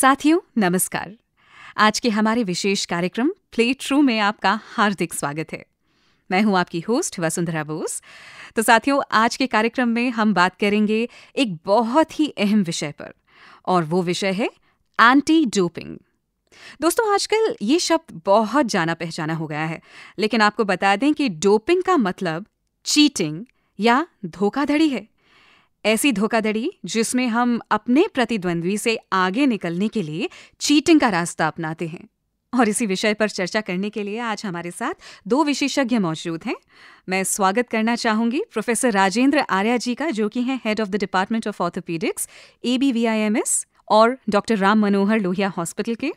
साथियों नमस्कार आज के हमारे विशेष कार्यक्रम प्ले थ्रू में आपका हार्दिक स्वागत है मैं हूं आपकी होस्ट वसुंधरा बोस तो साथियों आज के कार्यक्रम में हम बात करेंगे एक बहुत ही अहम विषय पर और वो विषय है एंटी डोपिंग दोस्तों आजकल ये शब्द बहुत जाना पहचाना हो गया है लेकिन आपको बता दें कि डोपिंग का मतलब चीटिंग या धोखाधड़ी है ऐसी धोखाधड़ी जिसमें हम अपने प्रतिद्वंद्वी से आगे निकलने के लिए चीटिंग का रास्ता अपनाते हैं और इसी विषय पर चर्चा करने के लिए आज हमारे साथ दो विशेषज्ञ मौजूद हैं मैं स्वागत करना चाहूंगी प्रोफेसर राजेंद्र आर्या जी का जो कि हैं head of the department of orthopaedics A V I M S और डॉक्टर राम मनोहर लोहिया हॉस्पिटल के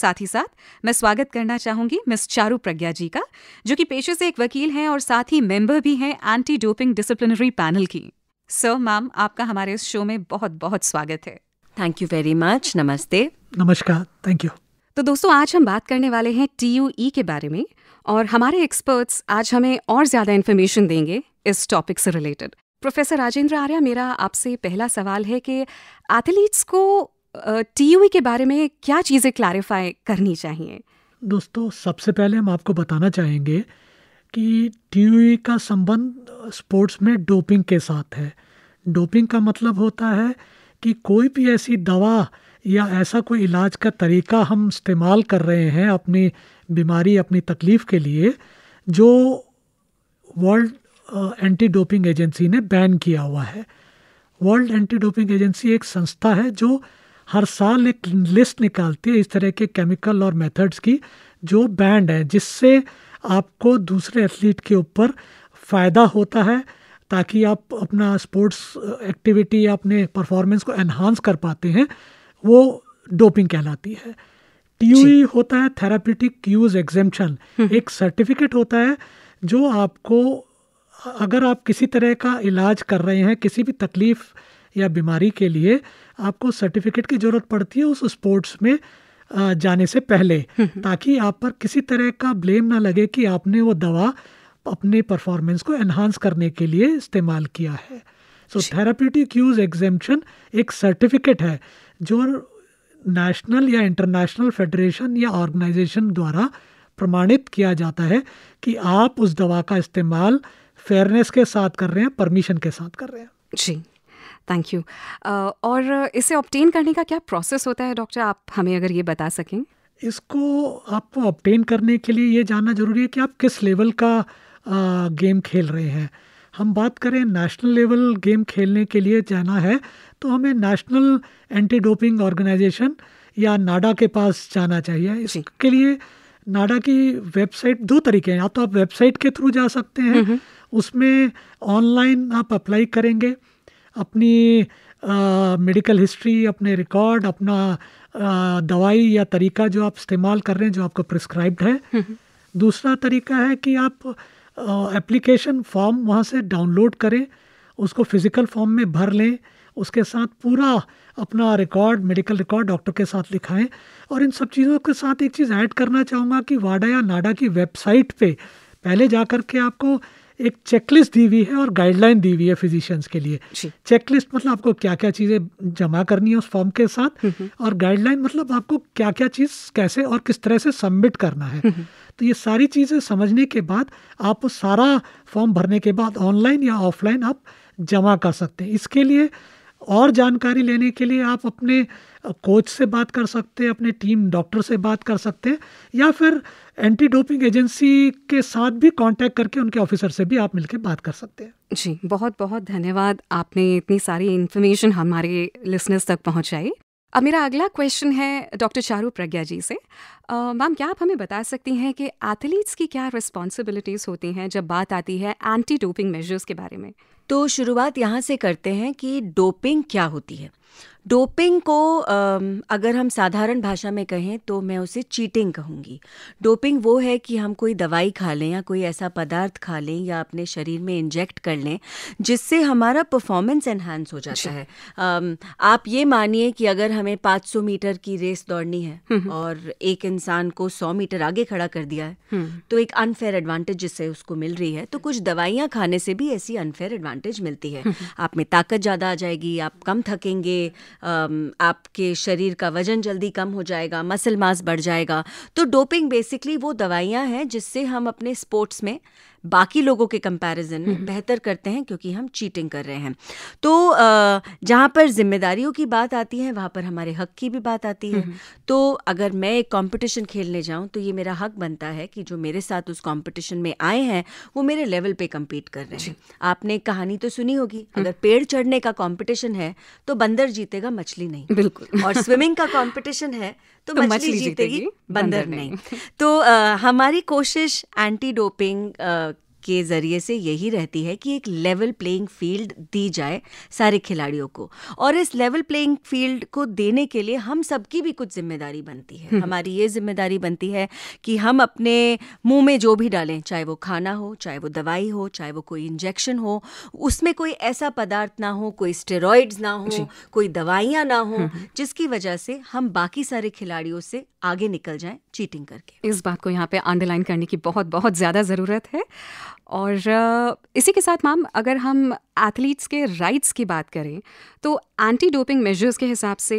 साथ ही साथ मैं स्वागत करना चाहूंगी मिस चारू प्रज्ञा जी का जो कि पेशे से एक वकील हैं और साथ ही मेंबर भी हैं एंटी डोपिंग डिसिप्लिनरी पैनल की सो मैम आपका हमारे इस शो में बहुत बहुत स्वागत है थैंक यू वेरी मच नमस्ते नमस्कार थैंक यू तो दोस्तों आज हम बात करने वाले हैं टी e के बारे में और हमारे एक्सपर्ट्स आज हमें और ज़्यादा इन्फॉर्मेशन देंगे इस टॉपिक से रिलेटेड प्रोफेसर राजेंद्र आर्या मेरा आपसे पहला सवाल है कि एथलीट्स को टी e के बारे में क्या चीज़ें क्लैरिफाई करनी चाहिए दोस्तों सबसे पहले हम आपको बताना चाहेंगे कि टी e का संबंध स्पोर्ट्स में डोपिंग के साथ है डोपिंग का मतलब होता है कि कोई भी ऐसी दवा या ऐसा कोई इलाज का तरीका हम इस्तेमाल कर रहे हैं अपनी बीमारी अपनी तकलीफ़ के लिए जो वर्ल्ड एंटी डोपिंग एजेंसी ने बैन किया हुआ है वर्ल्ड एंटी डोपिंग एजेंसी एक संस्था है जो हर साल एक लिस्ट निकालती है इस तरह के केमिकल और मेथड्स की जो बैंड है जिससे आपको दूसरे एथलीट के ऊपर फ़ायदा होता है ताकि आप अपना स्पोर्ट्स एक्टिविटी या अपने परफॉर्मेंस को एनहांस कर पाते हैं वो डोपिंग कहलाती है टी होता है थेरापिटिक यूज एग्जेम्पन एक सर्टिफिकेट होता है जो आपको अगर आप किसी तरह का इलाज कर रहे हैं किसी भी तकलीफ़ या बीमारी के लिए आपको सर्टिफिकेट की ज़रूरत पड़ती है उस स्पोर्ट्स में जाने से पहले हम्म। ताकि आप पर किसी तरह का ब्लेम ना लगे कि आपने वो दवा अपने परफॉर्मेंस को एनहांस करने के लिए इस्तेमाल किया है सो थेरापटिक यूज एग्जेम्पन एक सर्टिफिकेट है जो नेशनल या इंटरनेशनल फेडरेशन या ऑर्गेनाइजेशन द्वारा प्रमाणित किया जाता है कि आप उस दवा का इस्तेमाल फेयरनेस के साथ कर रहे हैं परमिशन के साथ कर रहे हैं जी थैंक यू uh, और इसे ऑप्टेन करने का क्या प्रोसेस होता है डॉक्टर आप हमें अगर ये बता सकें इसको आपको ऑप्टेन करने के लिए ये जानना जरूरी है कि आप किस लेवल का गेम खेल रहे हैं हम बात करें नेशनल लेवल गेम खेलने के लिए जाना है तो हमें नेशनल एंटी डोपिंग ऑर्गेनाइजेशन या नाडा के पास जाना चाहिए इसके लिए नाडा की वेबसाइट दो तरीके हैं या तो आप वेबसाइट के थ्रू जा सकते हैं उसमें ऑनलाइन आप अप्लाई करेंगे अपनी मेडिकल हिस्ट्री अपने रिकॉर्ड अपना आ, दवाई या तरीका जो आप इस्तेमाल कर रहे हैं जो आपको प्रिस्क्राइब्ड है दूसरा तरीका है कि आप एप्लीकेशन फॉर्म वहाँ से डाउनलोड करें उसको फिज़िकल फॉर्म में भर लें उसके साथ पूरा अपना रिकॉर्ड मेडिकल रिकॉर्ड डॉक्टर के साथ लिखाएं और इन सब चीज़ों के साथ एक चीज़ ऐड करना चाहूँगा कि वाडा या नाडा की वेबसाइट पे पहले जा कर के आपको एक चेकलिस्ट दी हुई है और गाइडलाइन दी हुई है फिजिशियंस के लिए चेकलिस्ट मतलब आपको क्या क्या चीज़ें जमा करनी है उस फॉर्म के साथ हम्म, हम्म। और गाइडलाइन मतलब आपको क्या क्या चीज़ कैसे और किस तरह से सबमिट करना है हम्म, तो ये सारी चीज़ें समझने के बाद आप सारा फॉर्म भरने के बाद ऑनलाइन या ऑफलाइन आप जमा कर सकते हैं इसके लिए और जानकारी लेने के लिए आप अपने कोच से बात कर सकते हैं अपने टीम डॉक्टर से बात कर सकते हैं या फिर एंटी डोपिंग एजेंसी के साथ भी कांटेक्ट करके उनके ऑफिसर से भी आप मिलकर बात कर सकते हैं जी बहुत बहुत धन्यवाद आपने इतनी सारी इन्फॉर्मेशन हमारे लिसनर्स तक पहुंचाई अब मेरा अगला क्वेश्चन है डॉक्टर चारू प्रज्ञा जी से मैम क्या आप हमें बता सकती हैं कि एथलीट्स की क्या रिस्पॉन्सिबिलिटीज़ होती हैं जब बात आती है एंटी डोपिंग मेजर्स के बारे में तो शुरुआत यहाँ से करते हैं कि डोपिंग क्या होती है डोपिंग को अगर हम साधारण भाषा में कहें तो मैं उसे चीटिंग कहूँगी डोपिंग वो है कि हम कोई दवाई खा लें या कोई ऐसा पदार्थ खा लें या अपने शरीर में इंजेक्ट कर लें जिससे हमारा परफॉर्मेंस एनहांस हो जाता है आप ये मानिए कि अगर हमें 500 मीटर की रेस दौड़नी है हम्म, हम्म। और एक इंसान को 100 मीटर आगे खड़ा कर दिया है हम्म। तो एक अनफेयर एडवांटेज जिससे उसको मिल रही है तो कुछ दवाइयाँ खाने से भी ऐसी अनफेयर एडवांटेज मिलती है आप में ताकत ज़्यादा आ जाएगी आप कम थकेंगे आपके शरीर का वजन जल्दी कम हो जाएगा मसल मास बढ़ जाएगा तो डोपिंग बेसिकली वो दवाइयाँ हैं जिससे हम अपने स्पोर्ट्स में बाकी लोगों के कंपैरिजन में हम्म, हम्म। बेहतर करते हैं क्योंकि हम चीटिंग कर रहे हैं तो जहाँ पर जिम्मेदारियों की बात आती है वहाँ पर हमारे हक की भी बात आती है हम्म, तो अगर मैं एक कॉम्पिटिशन खेलने जाऊँ तो ये मेरा हक बनता है कि जो मेरे साथ उस कॉम्पिटिशन में आए हैं वो मेरे लेवल पे कम्पीट कर रहे हैं आपने कहानी तो सुनी होगी अगर पेड़ चढ़ने का कॉम्पिटिशन है तो बंदर जीतेगा मछली नहीं बिल्कुल और स्विमिंग का कॉम्पिटिशन है तो, तो मछली जीतेगी बंदर नहीं तो हमारी कोशिश एंटी डोपिंग के ज़रिए से यही रहती है कि एक लेवल प्लेइंग फील्ड दी जाए सारे खिलाड़ियों को और इस लेवल प्लेइंग फील्ड को देने के लिए हम सबकी भी कुछ जिम्मेदारी बनती है हम्म। हमारी ये जिम्मेदारी बनती है कि हम अपने मुंह में जो भी डालें चाहे वो खाना हो चाहे वो दवाई हो चाहे वो कोई इंजेक्शन हो उसमें कोई ऐसा पदार्थ ना हो कोई स्टेरॉइड्स ना हो कोई दवाइयाँ ना हो हम्म। जिसकी वजह से हम बाकी सारे खिलाड़ियों से आगे निकल जाएं चीटिंग करके इस बात को यहाँ पे अंडरलाइन करने की बहुत बहुत ज़्यादा ज़रूरत है और इसी के साथ मैम अगर हम एथलीट्स के राइट्स की बात करें तो एंटी डोपिंग मेजर्स के हिसाब से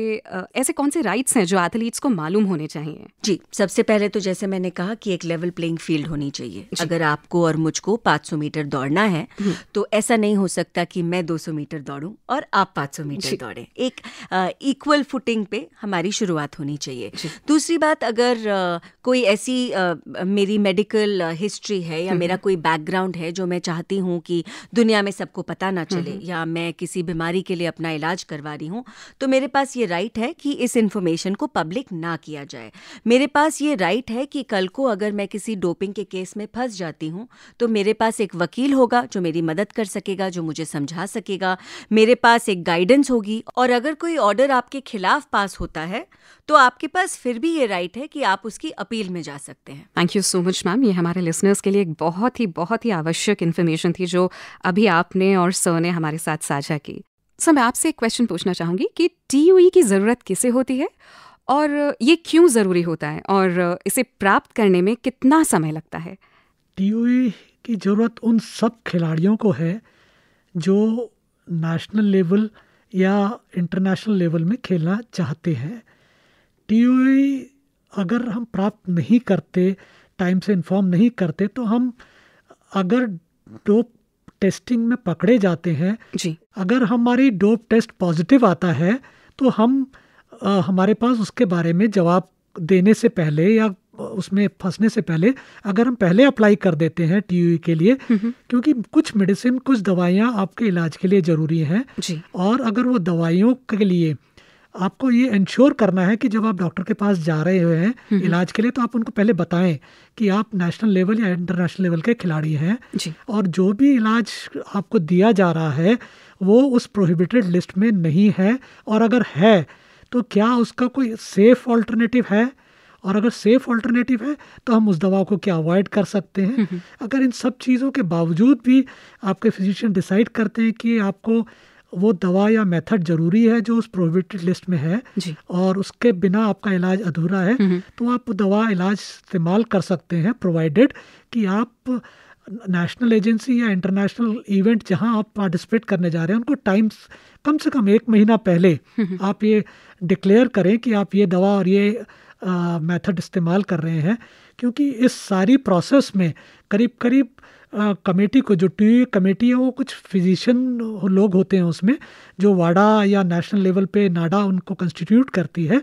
ऐसे कौन से राइट्स हैं जो एथलीट्स को मालूम होने चाहिए जी सबसे पहले तो जैसे मैंने कहा कि एक लेवल प्लेइंग फील्ड होनी चाहिए अगर आपको और मुझको 500 मीटर दौड़ना है हम्म। तो ऐसा नहीं हो सकता कि मैं 200 मीटर दौड़ूं और आप 500 मीटर दौड़ें एक इक्वल फुटिंग पे हमारी शुरुआत होनी चाहिए दूसरी बात अगर कोई ऐसी मेरी मेडिकल हिस्ट्री है या हम्म। मेरा कोई बैकग्राउंड बैकग्राउंड है जो मैं चाहती हूँ कि दुनिया में सबको पता ना चले या मैं किसी बीमारी के लिए अपना इलाज करवा रही हूँ तो मेरे पास ये राइट है कि इस इन्फॉर्मेशन को पब्लिक ना किया जाए मेरे पास ये राइट है कि कल को अगर मैं किसी डोपिंग के केस में फंस जाती हूँ तो मेरे पास एक वकील होगा जो मेरी मदद कर सकेगा जो मुझे समझा सकेगा मेरे पास एक गाइडेंस होगी और अगर कोई ऑर्डर आपके खिलाफ पास होता है तो आपके पास फिर भी ये राइट है कि आप उसकी अपील में जा सकते हैं thank you so much ma'am ये हमारे लिसनर्स के लिए एक बहुत ही बहुत ही आवश्यक इन्फॉर्मेशन थी जो अभी आपने और सर ने हमारे साथ साझा की सर मैं आपसे एक क्वेश्चन पूछना चाहूँगी कि टी e की ज़रूरत किसे होती है और ये क्यों ज़रूरी होता है और इसे प्राप्त करने में कितना समय लगता है टी e की ज़रूरत उन सब खिलाड़ियों को है जो नेशनल लेवल या इंटरनेशनल लेवल में खेलना चाहते हैं टी e अगर हम प्राप्त नहीं करते टाइम से इन्फॉर्म नहीं करते तो हम अगर डोप टेस्टिंग में पकड़े जाते हैं जी अगर हमारी डोप टेस्ट पॉजिटिव आता है तो हम आ, हमारे पास उसके बारे में जवाब देने से पहले या उसमें फंसने से पहले अगर हम पहले अप्लाई कर देते हैं टी के लिए हम्म, हम्म। क्योंकि कुछ मेडिसिन कुछ दवाइयाँ आपके इलाज के लिए ज़रूरी हैं और अगर वो दवाइयों के लिए आपको ये इंश्योर करना है कि जब आप डॉक्टर के पास जा रहे हुए हैं हम्म, हम्म। इलाज के लिए तो आप उनको पहले बताएं कि आप नेशनल लेवल या इंटरनेशनल लेवल के खिलाड़ी हैं और जो भी इलाज आपको दिया जा रहा है वो उस प्रोहिबिटेड लिस्ट में नहीं है और अगर है तो क्या उसका कोई सेफ ऑल्टरनेटिव है और अगर सेफ ऑल्टरनेटिव है तो हम उस दवा को क्या अवॉइड कर सकते हैं हम्म, अगर इन सब चीज़ों के बावजूद भी आपके फिजिशियन डिसाइड करते हैं कि आपको वो दवा या मेथड जरूरी है जो उस प्रोविटेड लिस्ट में है और उसके बिना आपका इलाज अधूरा है तो आप दवा इलाज इस्तेमाल कर सकते हैं प्रोवाइडेड कि आप नेशनल एजेंसी या इंटरनेशनल इवेंट जहां आप पार्टिसिपेट करने जा रहे हैं उनको टाइम कम से कम एक महीना पहले आप ये डिक्लेयर करें कि आप ये दवा और ये मेथड इस्तेमाल कर रहे हैं क्योंकि इस सारी प्रोसेस में करीब करीब कमेटी को जो टी कमेटी है वो कुछ फिजिशियन लोग होते हैं उसमें जो वाडा या नेशनल लेवल पे नाडा उनको कंस्टिट्यूट करती है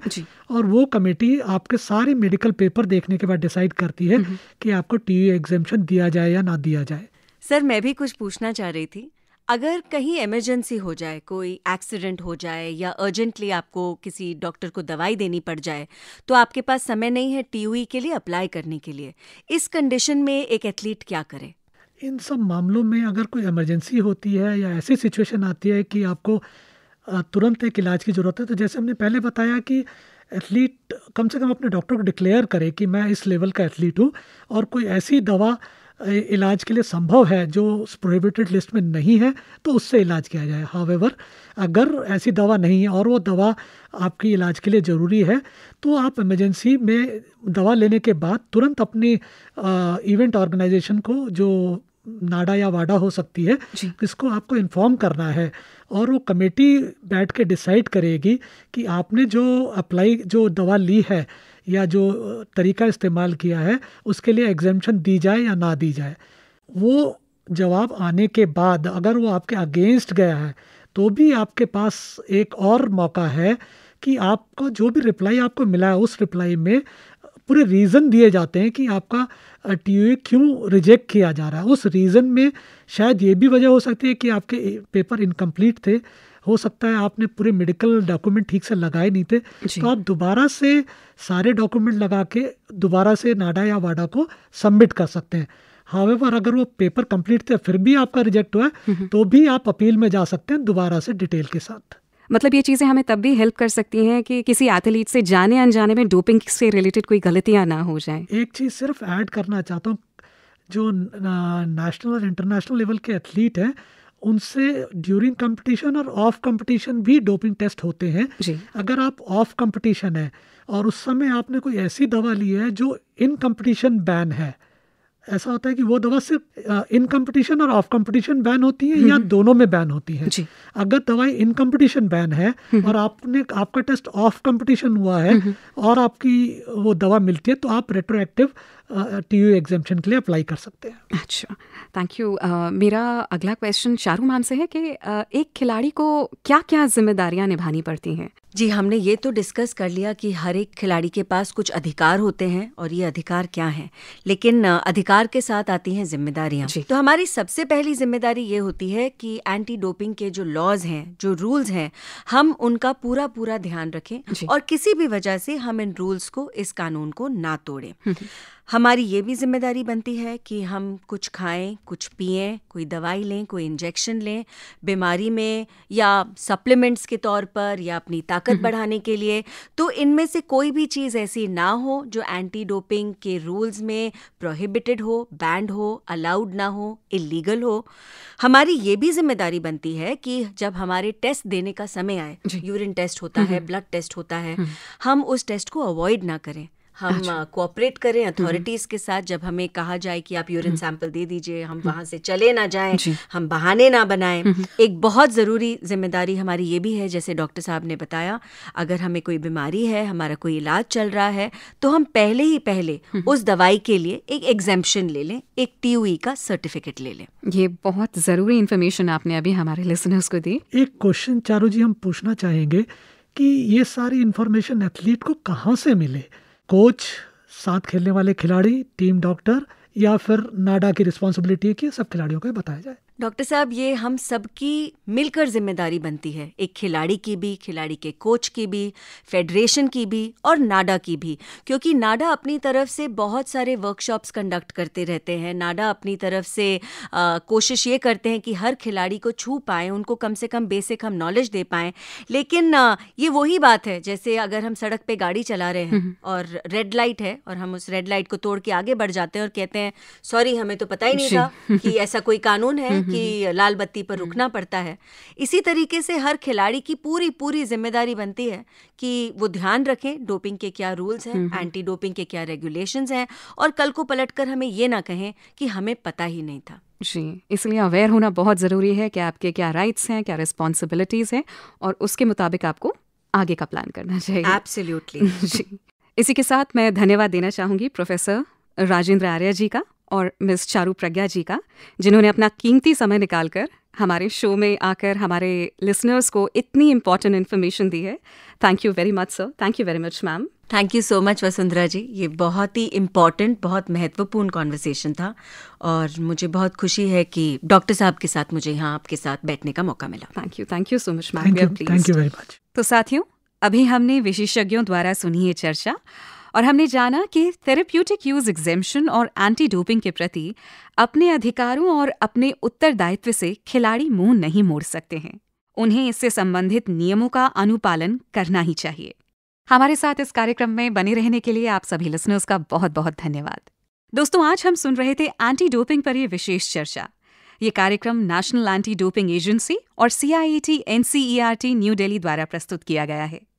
और वो कमेटी आपके सारे मेडिकल पेपर देखने के बाद डिसाइड करती है कि आपको टी यू एग्जामेशन दिया जाए या ना दिया जाए सर मैं भी कुछ पूछना चाह रही थी अगर कहीं इमरजेंसी हो जाए कोई एक्सीडेंट हो जाए या अर्जेंटली आपको किसी डॉक्टर को दवाई देनी पड़ जाए तो आपके पास समय नहीं है टीयूई e के लिए अप्लाई करने के लिए इस कंडीशन में एक एथलीट क्या करे इन सब मामलों में अगर कोई इमरजेंसी होती है या ऐसी सिचुएशन आती है कि आपको तुरंत एक इलाज की ज़रूरत है तो जैसे हमने पहले बताया कि एथलीट कम से कम अपने डॉक्टर को डिक्लेयर करे कि मैं इस लेवल का एथलीट हूँ और कोई ऐसी दवा इलाज के लिए संभव है जो प्रोहिबिटेड लिस्ट में नहीं है तो उससे इलाज किया जाए हावेवर अगर ऐसी दवा नहीं है और वो दवा आपकी इलाज के लिए ज़रूरी है तो आप इमरजेंसी में दवा लेने के बाद तुरंत अपनी इवेंट ऑर्गेनाइजेशन को जो नाडा या वाडा हो सकती है इसको आपको इन्फॉर्म करना है और वो कमेटी बैठ के डिसाइड करेगी कि आपने जो अप्लाई जो दवा ली है या जो तरीका इस्तेमाल किया है उसके लिए एग्जामेशन दी जाए या ना दी जाए वो जवाब आने के बाद अगर वो आपके अगेंस्ट गया है तो भी आपके पास एक और मौका है कि आपको जो भी रिप्लाई आपको मिला है उस रिप्लाई में पूरे रीज़न दिए जाते हैं कि आपका टी क्यों रिजेक्ट किया जा रहा है उस रीज़न में शायद ये भी वजह हो सकती है कि आपके पेपर इनकम्प्लीट थे हो सकता है आपने पूरे मेडिकल डॉक्यूमेंट ठीक से लगाए नहीं थे तो आप दोबारा से सारे डॉक्यूमेंट लगा के दोबारा से नाडा या वाडा को सबमिट कर सकते हैं हावेवर अगर वो पेपर कंप्लीट थे फिर भी आपका रिजेक्ट हुआ है हम्म, हम्म। तो भी आप अपील में जा सकते हैं दोबारा से डिटेल के साथ मतलब ये चीज़ें हमें तब भी हेल्प कर सकती हैं कि किसी एथलीट से जाने अनजाने में डोपिंग से रिलेटेड कोई गलतियाँ ना हो जाएं एक चीज़ सिर्फ ऐड करना चाहता हूँ जो नेशनल और इंटरनेशनल लेवल के एथलीट हैं उनसे ड्यूरिंग कंपटीशन और ऑफ कंपटीशन भी डोपिंग टेस्ट होते हैं अगर आप ऑफ कंपटीशन है और उस समय आपने कोई ऐसी दवा ली है जो इन कंपटीशन बैन है ऐसा होता है कि वो दवा सिर्फ इन कंपटीशन और ऑफ कंपटीशन बैन होती है या हम्म, हम्म। दोनों में बैन होती है अगर दवाई इन कंपटीशन बैन है हम्म, और आपने आपका टेस्ट ऑफ कंपटीशन हुआ है और आपकी वो दवा मिलती है तो आप रेट्रोएक्टिव टी यू एग्जामेशन के लिए अप्लाई कर सकते हैं अच्छा थैंक यू मेरा अगला क्वेश्चन शाहरुख मैम से है कि uh, एक खिलाड़ी को क्या क्या जिम्मेदारियां निभानी पड़ती हैं जी हमने ये तो डिस्कस कर लिया कि हर एक खिलाड़ी के पास कुछ अधिकार होते हैं और ये अधिकार क्या हैं लेकिन अधिकार के साथ आती हैं जिम्मेदारियां तो हमारी सबसे पहली जिम्मेदारी ये होती है कि एंटी डोपिंग के जो लॉज हैं जो रूल्स हैं हम उनका पूरा पूरा ध्यान रखें और किसी भी वजह से हम इन रूल्स को इस कानून को ना तोड़ें हम्म, हम्म। हमारी ये भी जिम्मेदारी बनती है कि हम कुछ खाएं कुछ पिए कोई दवाई लें कोई इंजेक्शन लें बीमारी में या सप्लीमेंट्स के तौर पर या अपनी ताकत हम्म। बढ़ाने के लिए तो इनमें से कोई भी चीज़ ऐसी ना हो जो एंटी डोपिंग के रूल्स में प्रोहिबिटेड हो बैंड हो अलाउड ना हो इलीगल हो हमारी ये भी जिम्मेदारी बनती है कि जब हमारे टेस्ट देने का समय आए यूरिन टेस्ट हम्म, हम्म। होता है ब्लड टेस्ट होता है हम उस टेस्ट को अवॉइड ना करें हम कोऑपरेट अच्छा। करें अथॉरिटीज़ हम्म, हम्म। के साथ जब हमें कहा जाए कि आप यूरिन सैंपल हम्म। दे दीजिए हम वहां से चले ना जाएं हम बहाने ना बनाएं एक बहुत ज़रूरी जिम्मेदारी हमारी ये भी है जैसे डॉक्टर साहब ने बताया अगर हमें कोई बीमारी है हमारा कोई इलाज चल रहा है तो हम पहले ही पहले उस दवाई के लिए एक एग्जेम्पन ले लें एक टी e का सर्टिफिकेट ले लें ये बहुत ज़रूरी इन्फॉर्मेशन आपने अभी हमारे लिसनर्स को दी एक क्वेश्चन चारू जी हम पूछना चाहेंगे कि ये सारी इन्फॉर्मेशन एथलीट को कहाँ से मिले कोच साथ खेलने वाले खिलाड़ी टीम डॉक्टर या फिर नाडा की रिस्पॉन्सिबिलिटी है कि सब खिलाड़ियों को बताया जाए डॉक्टर साहब ये हम सबकी मिलकर जिम्मेदारी बनती है एक खिलाड़ी की भी खिलाड़ी के कोच की भी फेडरेशन की भी और नाडा की भी क्योंकि नाडा अपनी तरफ से बहुत सारे वर्कशॉप्स कंडक्ट करते रहते हैं नाडा अपनी तरफ से आ, कोशिश ये करते हैं कि हर खिलाड़ी को छू पाए उनको कम से कम बेसिक हम नॉलेज दे पाए लेकिन आ, ये वही बात है जैसे अगर हम सड़क पर गाड़ी चला रहे हैं और रेड लाइट है और हम उस रेड लाइट को तोड़ के आगे बढ़ जाते हैं और कहते हैं सॉरी हमें तो पता ही नहीं था कि ऐसा कोई कानून है कि लाल बत्ती पर हम्म। रुकना पड़ता है इसी तरीके से हर खिलाड़ी की पूरी पूरी जिम्मेदारी बनती है कि वो ध्यान रखें डोपिंग के क्या रूल्स हैं एंटी डोपिंग के क्या रेगुलेशंस हैं और कल को पलट कर हमें ये ना कहें कि हमें पता ही नहीं था जी इसलिए अवेयर होना बहुत ज़रूरी है कि आपके क्या राइट्स हैं क्या रिस्पॉन्सिबिलिटीज़ हैं और उसके मुताबिक आपको आगे का प्लान करना चाहिए एब्सोल्युटली जी इसी के साथ मैं धन्यवाद देना चाहूँगी प्रोफेसर राजेंद्र आर्या जी का और मिस चारू प्रज्ञा जी का जिन्होंने अपना कीमती समय निकालकर हमारे शो में आकर हमारे लिसनर्स को इतनी इम्पॉर्टेंट इन्फॉर्मेशन दी है thank you very much sir thank you very much ma'am thank you so much Vasundhara ji ये बहुत ही इम्पॉर्टेंट बहुत महत्वपूर्ण कॉन्वर्सेशन था और मुझे बहुत खुशी है कि डॉक्टर साहब के साथ मुझे यहाँ आपके साथ बैठने का मौका मिला thank you thank you so much ma'am thank you very much तो साथियों अभी हमने विशेषज्ञों द्वारा सुनी है चर्चा और हमने जाना कि थेरेप्यूटिक यूज एग्जेम्पन और एंटी डोपिंग के प्रति अपने अधिकारों और अपने उत्तरदायित्व से खिलाड़ी मुंह नहीं मोड़ सकते हैं उन्हें इससे संबंधित नियमों का अनुपालन करना ही चाहिए हमारे साथ इस कार्यक्रम में बने रहने के लिए आप सभी लिसनर्स का बहुत बहुत धन्यवाद दोस्तों आज हम सुन रहे थे एंटी डोपिंग पर यह विशेष चर्चा ये कार्यक्रम नेशनल एंटी डोपिंग एजेंसी और C I T N C E R T New Delhi द्वारा प्रस्तुत किया गया है